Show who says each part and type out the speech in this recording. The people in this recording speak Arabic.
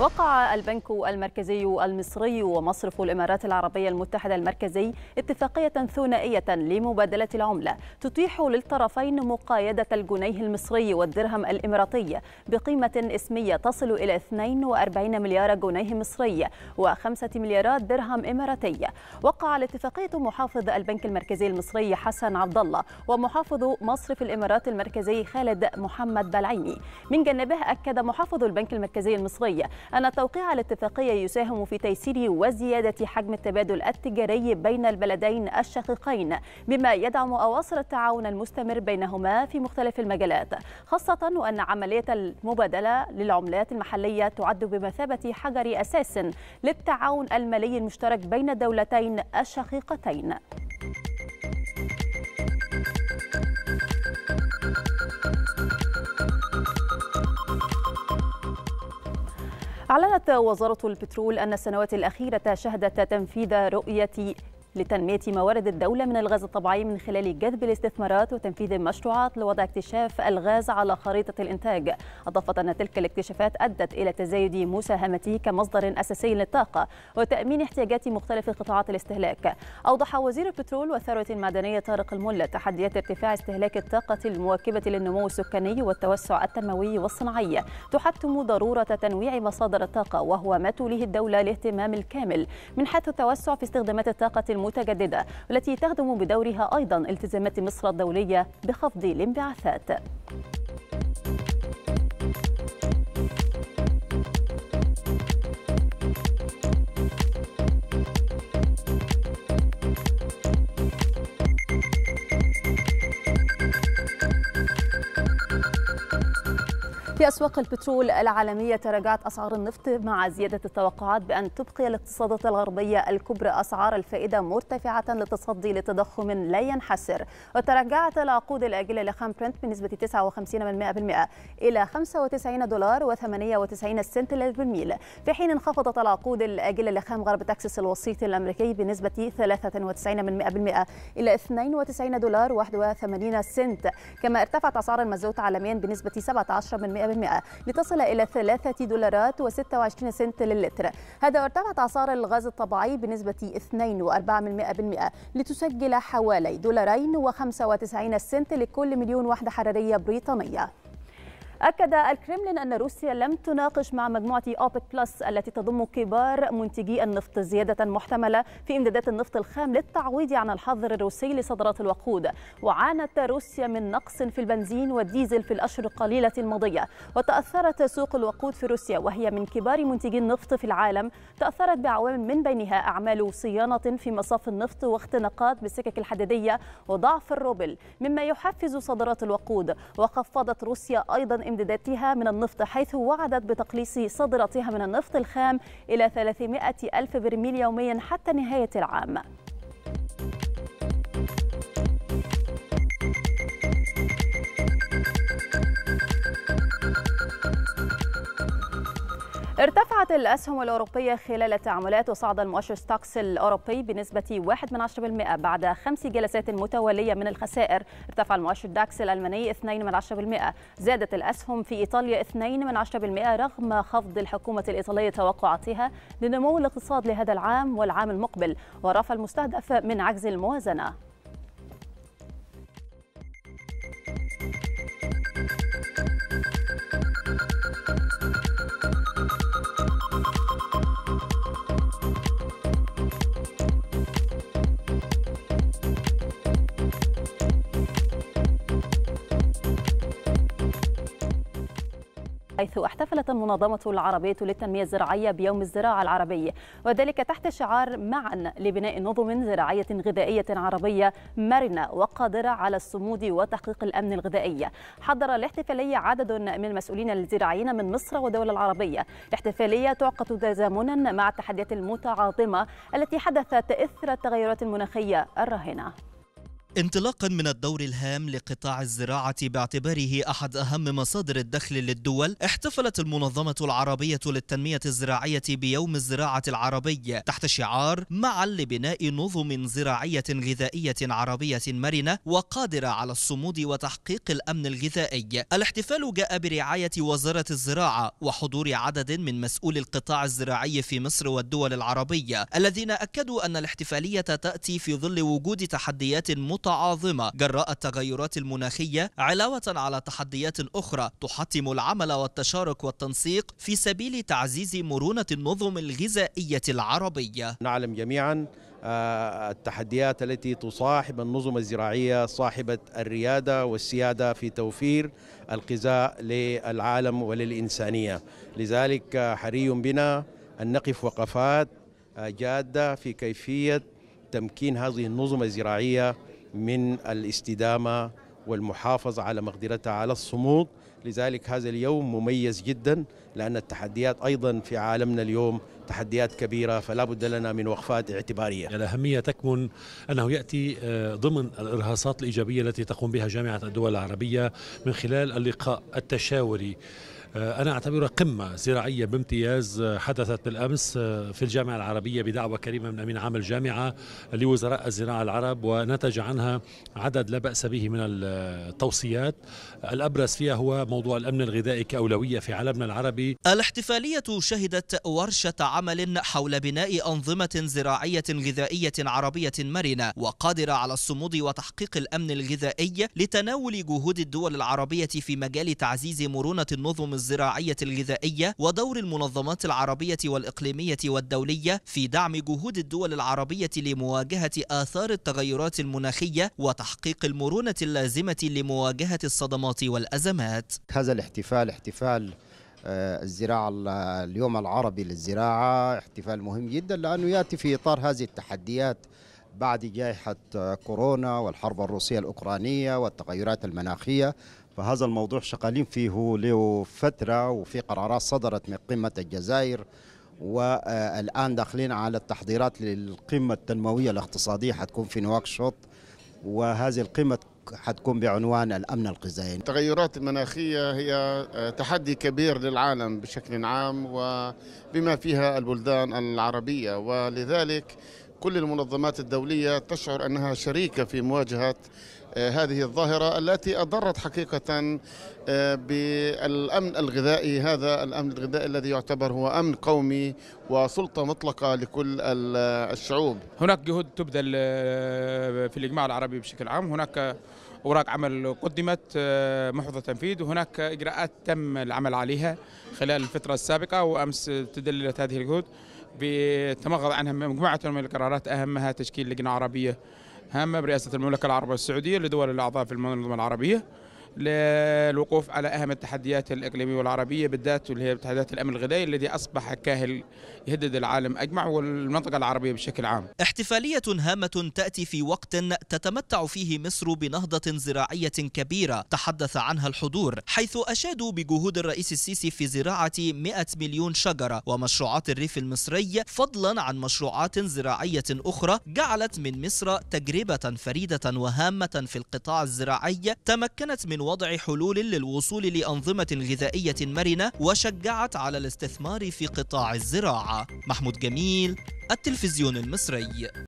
Speaker 1: وقع البنك المركزي المصري ومصرف الامارات العربيه المتحده المركزي اتفاقيه ثنائيه لمبادله العمله تتيح للطرفين مقايده الجنيه المصري والدرهم الاماراتي بقيمه اسميه تصل الى 42 مليار جنيه مصري و5 مليارات درهم اماراتي. وقع الاتفاقيه محافظ البنك المركزي المصري حسن عبد الله ومحافظ مصرف الامارات المركزي خالد محمد بلعيمي. من جانبه اكد محافظ البنك المركزي المصري أن توقيع الاتفاقية يساهم في تيسير وزيادة حجم التبادل التجاري بين البلدين الشقيقين بما يدعم أواصر التعاون المستمر بينهما في مختلف المجالات خاصة وأن عملية المبادلة للعملات المحلية تعد بمثابة حجر أساس للتعاون المالي المشترك بين الدولتين الشقيقتين أعلنت وزارة البترول أن السنوات الأخيرة شهدت تنفيذ رؤية لتنمية موارد الدولة من الغاز الطبيعي من خلال جذب الاستثمارات وتنفيذ مشروعات لوضع اكتشاف الغاز على خريطة الإنتاج أضافت أن تلك الاكتشافات أدت إلى تزايد مساهمته كمصدر أساسي للطاقة وتأمين احتياجات مختلف قطاعات الاستهلاك أوضح وزير البترول والثروة المعدنية طارق الملا تحديات ارتفاع استهلاك الطاقة المواكبة للنمو السكاني والتوسع التنموي والصناعي تحتم ضرورة تنويع مصادر الطاقة وهو ما توليه الدولة الاهتمام الكامل من حيث التوسع في استخدامات الطاقة المتجددة والتي تخدم بدورها أيضا التزامات مصر الدولية بخفض الانبعاثات في أسواق البترول العالمية تراجعت أسعار النفط مع زيادة التوقعات بأن تبقي الاقتصادات الغربية الكبرى أسعار الفائدة مرتفعة للتصدي لتضخم لا ينحسر وتراجعت العقود الآجلة لخام برنت بنسبة 59% إلى 95 دولار و98 سنت للبرميل في حين انخفضت العقود الآجلة لخام غرب تكساس الوسيط الأمريكي بنسبة 93% إلى 92 دولار و81 سنت كما ارتفعت أسعار المازوت عالميا بنسبة 17% لتصل إلى 3 دولارات و26 سنت للتر هذا وارتفعت أسعار الغاز الطبيعي بنسبة 2.4% لتسجل حوالي دولارين و95 سنت لكل مليون وحدة حرارية بريطانية أكد الكرملين أن روسيا لم تناقش مع مجموعة أوبك بلس التي تضم كبار منتجي النفط زيادة محتملة في إمدادات النفط الخام للتعويض عن الحظر الروسي لصادرات الوقود وعانت روسيا من نقص في البنزين والديزل في الأشهر القليلة الماضية وتأثرت سوق الوقود في روسيا وهي من كبار منتجي النفط في العالم تأثرت بعوامل من بينها أعمال صيانة في مصاف النفط واختناقات بالسكك الحديدية وضعف الروبل مما يحفز صادرات الوقود وخفضت روسيا أيضا امداداتها من النفط حيث وعدت بتقليص صادراتها من النفط الخام إلى 300 ألف برميل يوميا حتى نهاية العام ارتفعت الأسهم الأوروبية خلال التعاملات وصعد المؤشر ستوكس الأوروبي بنسبة 1% بعد خمس جلسات متوالية من الخسائر ارتفع المؤشر داكس الألماني 2% زادت الأسهم في إيطاليا 2% رغم خفض الحكومة الإيطالية توقعاتها لنمو الاقتصاد لهذا العام والعام المقبل ورفع المستهدف من عجز الموازنة حيث احتفلت المنظمة العربية للتنمية الزراعية بيوم الزراعة العربي وذلك تحت شعار معا لبناء نظم زراعية غذائية عربية مرنة وقادرة على الصمود وتحقيق الأمن الغذائي حضر الاحتفالية عدد من المسؤولين الزراعيين من مصر والدول العربية الاحتفالية تعقد تزامنا مع التحديات المتعاظمة التي حدثت إثر التغيرات المناخية الراهنة
Speaker 2: انطلاقا من الدور الهام لقطاع الزراعة باعتباره أحد أهم مصادر الدخل للدول احتفلت المنظمة العربية للتنمية الزراعية بيوم الزراعة العربي تحت شعار معا لبناء نظم زراعية غذائية عربية مرنة وقادرة على الصمود وتحقيق الأمن الغذائي الاحتفال جاء برعاية وزارة الزراعة وحضور عدد من مسؤولي القطاع الزراعي في مصر والدول العربية الذين أكدوا أن الاحتفالية تأتي في ظل وجود تحديات مت متعاظمة جراء التغيرات المناخية علاوة على تحديات أخرى تحتم العمل والتشارك والتنسيق في سبيل تعزيز مرونة النظم الغذائية العربية نعلم جميعا آه،
Speaker 1: التحديات التي تصاحب النظم الزراعية صاحبة الريادة والسيادة في توفير الغذاء للعالم وللإنسانية لذلك آه، حري بنا أن نقف وقفات آه، جادة في كيفية تمكين هذه النظم الزراعية من الاستدامة والمحافظة على مقدرتها على الصمود لذلك هذا اليوم مميز جدا لأن التحديات أيضا في عالمنا اليوم تحديات كبيرة فلا بد لنا من وقفات اعتبارية الأهمية يعني تكمن أنه يأتي آه، ضمن الإرهاصات الإيجابية التي تقوم بها جامعة الدول العربية من خلال اللقاء التشاوري آه، أنا أعتبرها قمة زراعية بامتياز آه، حدثت بالأمس آه، في الجامعة العربية بدعوة كريمة من أمين عام الجامعة لوزراء الزراعة العرب ونتج عنها عدد لا بأس به من التوصيات الأبرز فيها هو موضوع الأمن الغذائي كأولوية في عالمنا العربي الاحتفالية
Speaker 2: شهدت ورشة عمل حول بناء أنظمة زراعية غذائية عربية مرنة وقادرة على الصمود وتحقيق الأمن الغذائي لتناول جهود الدول العربية في مجال تعزيز مرونة النظم الزراعية الغذائية ودور المنظمات العربية والإقليمية والدولية في دعم جهود الدول العربية لمواجهة آثار التغيرات المناخية وتحقيق المرونة اللازمة لمواجهة الصدمات والأزمات هذا الاحتفال احتفال آه، الزراعة اليوم
Speaker 1: العربي للزراعة احتفال مهم جدا لأنه يأتي في إطار هذه التحديات بعد جائحة آه، كورونا والحرب الروسية الأوكرانية والتغيرات المناخية فهذا الموضوع شغالين فيه له فترة وفي قرارات صدرت من قمة الجزائر والآن داخلين على التحضيرات للقمة التنموية الاقتصادية حتكون في نواكشوط وهذه القمة حتكون بعنوان الأمن الغذائي
Speaker 2: التغيرات المناخية هي آه، تحدي كبير للعالم بشكل عام وبما فيها البلدان العربية ولذلك كل المنظمات الدولية تشعر أنها شريكة في مواجهة آه، هذه الظاهرة التي أضرت حقيقة آه، بالأمن الغذائي هذا الأمن الغذائي الذي يعتبر هو أمن قومي وسلطة مطلقة لكل آه، الشعوب هناك جهود تبذل في الإجماع العربي بشكل عام هناك اوراق عمل قدمت محظة تنفيذ وهناك اجراءات تم العمل عليها خلال الفتره السابقه وامس تدللت هذه الجهود بتمغض عنها مجموعة من القرارات أهمها تشكيل لجنة عربية هامة برئاسة المملكة العربية السعودية لدول الأعضاء في المنظمة العربية للوقوف على اهم التحديات الاقليميه والعربيه بالذات اللي هي تحديات الامن الغذائي الذي اصبح كاهل يهدد العالم اجمع والمنطقه العربيه بشكل عام. احتفاليه هامه تاتي في وقت تتمتع فيه مصر بنهضه زراعيه كبيره تحدث عنها الحضور حيث اشادوا بجهود الرئيس السيسي في زراعه 100 مليون شجره ومشروعات الريف المصري فضلا عن مشروعات زراعيه اخرى جعلت من مصر تجربه فريده وهامه في القطاع الزراعي تمكنت من وضع حلول للوصول لأنظمة غذائية مرنة وشجعت على الاستثمار في قطاع الزراعة محمود جميل التلفزيون المصري